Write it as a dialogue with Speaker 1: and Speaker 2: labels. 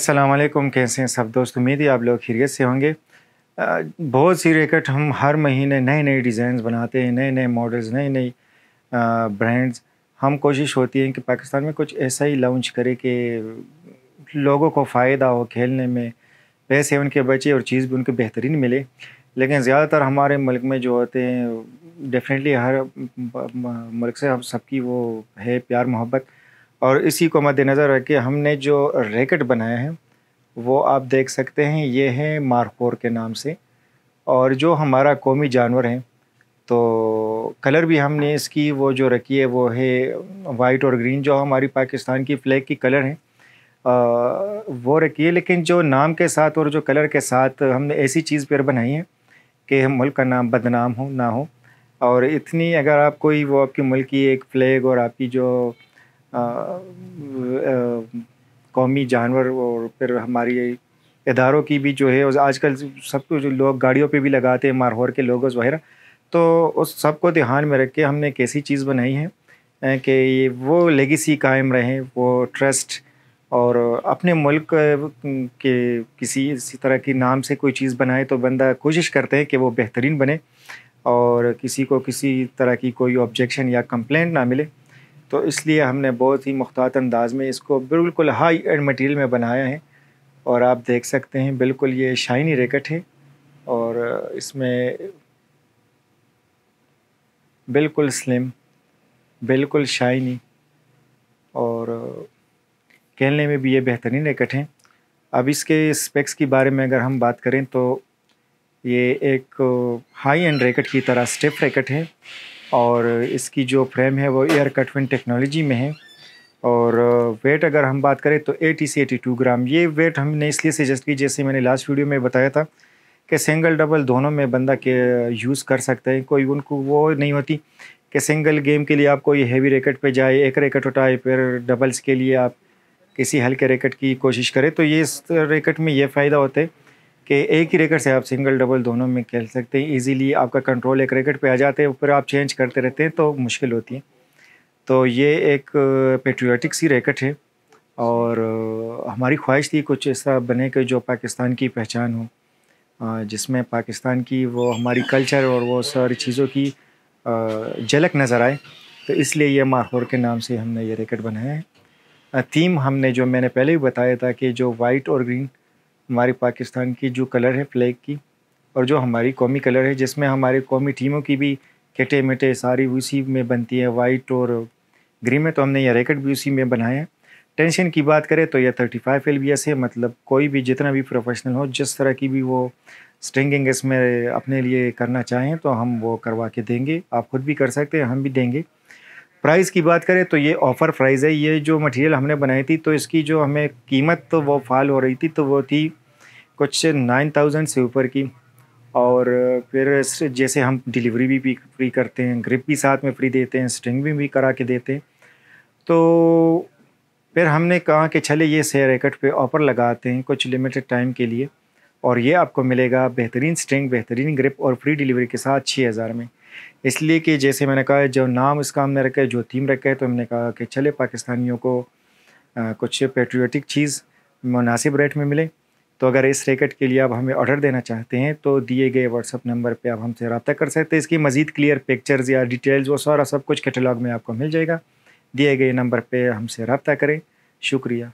Speaker 1: वालेकुम कैसे हैं सब दोस्त उम्मीद है आप लोग खैरियत से होंगे बहुत सी रेकट हम हर महीने नए नए डिज़ाइन बनाते हैं नए नए मॉडल्स नए नए ब्रांड्स हम कोशिश होती है कि पाकिस्तान में कुछ ऐसा ही लॉन्च करें कि लोगों को फ़ायदा हो खेलने में पैसे उनके बचे और चीज़ भी उनको बेहतरीन मिले लेकिन ज़्यादातर हमारे मुल्क में जो होते हैं डेफिनेटली हर मुल्क से हम सबकी वो है प्यार मोहब्बत और इसी को मद्देनज़र रख के हमने जो रैकेट बनाया है वो आप देख सकते हैं ये है मारखोर के नाम से और जो हमारा कौमी जानवर है तो कलर भी हमने इसकी वो जो रखी है वो है वाइट और ग्रीन जो हमारी पाकिस्तान की फ़्लैग की कलर है वो रखी है लेकिन जो नाम के साथ और जो कलर के साथ हमने ऐसी चीज़ पर बनाई है कि मुल्क का नाम बदनाम हो ना हो और इतनी अगर आप कोई वो आपकी मुल्क की एक फ़्लैग और आपकी जो कौमी जानवर और फिर हमारी इदारों की भी जो है आजकल सब कुछ लोग गाड़ियों पे भी लगाते हैं मारहोर के लोग वगैरह तो उस सब को ध्यान में रख के हमने एक ऐसी चीज़ बनाई है कि ये वो लेगेसी कायम रहे वो ट्रस्ट और अपने मुल्क के किसी इसी तरह की नाम से कोई चीज़ बनाए तो बंदा कोशिश करते हैं कि वो बेहतरीन बने और किसी को किसी तरह की कोई ऑब्जेक्शन या कंप्लेंट ना मिले तो इसलिए हमने बहुत ही मुख्तात अंदाज में इसको बिल्कुल हाई एंड मटेरियल में बनाया है और आप देख सकते हैं बिल्कुल ये शाइनी रेकट है और इसमें बिल्कुल स्लिम बिल्कुल शाइनी और कहने में भी ये बेहतरीन रेकट हैं अब इसके स्पेक्स के बारे में अगर हम बात करें तो ये एक हाई एंड रेकेट की तरह स्टिफ रेकेट है और इसकी जो फ्रेम है वो एयर कटविन टेक्नोलॉजी में है और वेट अगर हम बात करें तो एटी से एटी टू ग्राम ये वेट हमने इसलिए सजेस्ट की जैसे मैंने लास्ट वीडियो में बताया था कि सिंगल डबल दोनों में बंदा के यूज़ कर सकते हैं कोई उनको वो नहीं होती कि सिंगल गेम के लिए आप कोई हैवी रैकेट पे जाए एक रैकेट उठाए फिर डबल्स के लिए आप किसी हल्के रैकेट की कोशिश करें तो ये रैकेट में ये फ़ायदा होता है कि एक ही रैकेट से आप सिंगल डबल दोनों में खेल सकते हैं इजीली आपका कंट्रोल एक रैकेट पे आ जाते हैं ऊपर आप चेंज करते रहते हैं तो मुश्किल होती है तो ये एक पेट्रियाटिक सी रैकेट है और हमारी ख्वाहिश थी कुछ ऐसा बने कि जो पाकिस्तान की पहचान हो जिसमें पाकिस्तान की वो हमारी कल्चर और वो सारी चीज़ों की झलक नज़र आए तो इसलिए ये माहौर के नाम से हमने ये रैकेट बनाया है थीम हमने जो मैंने पहले ही बताया था कि जो वाइट और ग्रीन हमारे पाकिस्तान की जो कलर है फ्लैग की और जो हमारी कौमी कलर है जिसमें हमारे कौमी टीमों की भी खेटे मेटे सारी उसी में बनती है वाइट और ग्रीन में तो हमने यह रैकेट भी उसी में बनाया है टेंशन की बात करें तो यह थर्टी फाइव एल है मतलब कोई भी जितना भी प्रोफेशनल हो जिस तरह की भी वो स्ट्रिंगिंग इसमें अपने लिए करना चाहें तो हम वो करवा के देंगे आप खुद भी कर सकते हैं हम भी देंगे प्राइस की बात करें तो ये ऑफ़र प्राइस है ये जो मटेरियल हमने बनाई थी तो इसकी जो हमें कीमत तो वो फाल हो रही थी तो वो थी कुछ नाइन थाउजेंड से ऊपर की और फिर जैसे हम डिलीवरी भी फ्री करते हैं ग्रिप भी साथ में फ्री देते हैं स्ट्रिंग भी, भी करा के देते हैं तो फिर हमने कहा कि चले ये शेयर एकट पे ऑफ़र लगाते हैं कुछ लिमिटेड टाइम के लिए और ये आपको मिलेगा बेहतरीन स्ट्रिंग बेहतरीन ग्रिप और फ्री डिलीवरी के साथ छः हज़ार में इसलिए कि जैसे मैंने कहा जो नाम इसका हमने रखा है जो थीम रखा है तो हमने कहा कि चले पाकिस्तानियों को आ, कुछ पेट्रियाटिक चीज़ मुनासिब रेट में मिले तो अगर इस रैकेट के लिए आप हमें ऑर्डर देना चाहते हैं तो दिए गए व्हाट्सअप नंबर पर आप हमसे रबा कर सकते हैं इसकी मज़ीद क्लियर पिक्चर्स या डिटेल्स वो सारा सब कुछ कैटलाग में आपको मिल जाएगा दिए गए नंबर पर हमसे रबता करें शुक्रिया